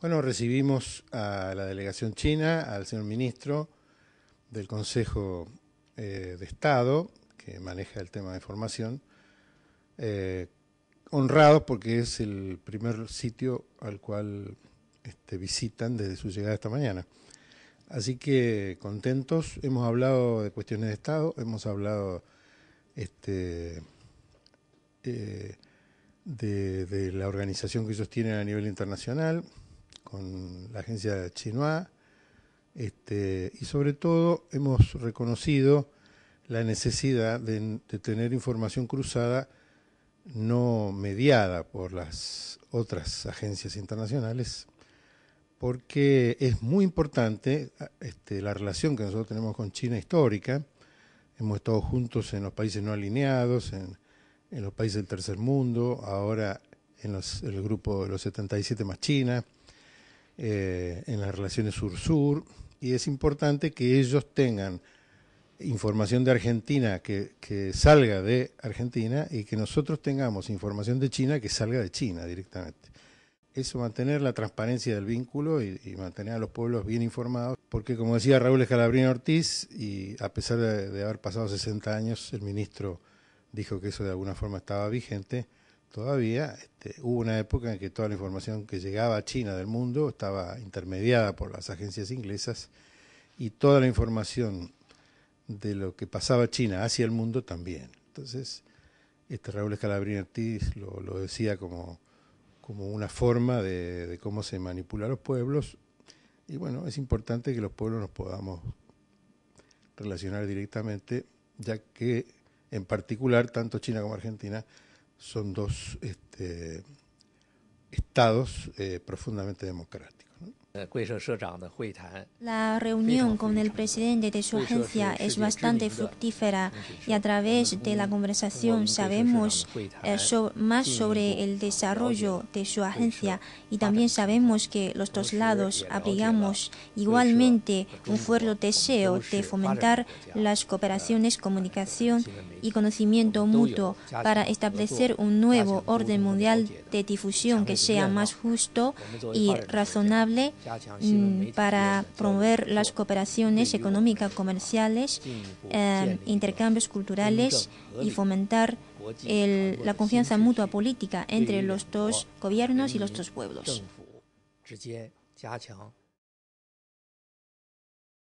Bueno, recibimos a la delegación china, al señor ministro del Consejo eh, de Estado, que maneja el tema de formación, eh, honrados porque es el primer sitio al cual este, visitan desde su llegada esta mañana. Así que contentos, hemos hablado de cuestiones de Estado, hemos hablado este, eh, de la organización que ellos tienen a nivel internacional, con la agencia chinoa, este, y sobre todo hemos reconocido la necesidad de, tener información cruzada no mediada por las otras agencias internacionales, porque es muy importante este, la relación que nosotros tenemos con China histórica. Hemos estado juntos en los países no alineados, en, los países del tercer mundo, ahora en, en el grupo de los 77 más China. Eh, en las relaciones sur-sur, y es importante que ellos tengan información de Argentina que, que, salga de Argentina y que nosotros tengamos información de China que salga de China directamente. Eso, mantener la transparencia del vínculo y, mantener a los pueblos bien informados, porque como decía Raúl Escalabrino Ortiz, y a pesar de, de haber pasado 60 años, el ministro dijo que eso de alguna forma estaba vigente, todavía este, hubo una época en que toda la información que llegaba a China del mundo estaba intermediada por las agencias inglesas y toda la información de lo que pasaba China hacia el mundo también. Entonces, este Raúl Escalabrín Ortiz lo, decía como, como una forma de, de cómo se manipula los pueblos y bueno, es importante que los pueblos nos podamos relacionar directamente, ya que en particular tanto China como Argentina son dos este, estados eh, profundamente democráticos. La reunión con el presidente de su agencia es bastante fructífera y a través de la conversación sabemos más sobre el desarrollo de su agencia y también sabemos que los dos lados abrigamos igualmente un fuerte deseo de fomentar las cooperaciones, comunicación y conocimiento mutuo para establecer un nuevo orden mundial de difusión que sea más justo y razonable Mm, para promover las cooperaciones económicas comerciales, pues, eh, intercambios culturales y fomentar la confianza mutua política entre los dos gobiernos y los dos pueblos.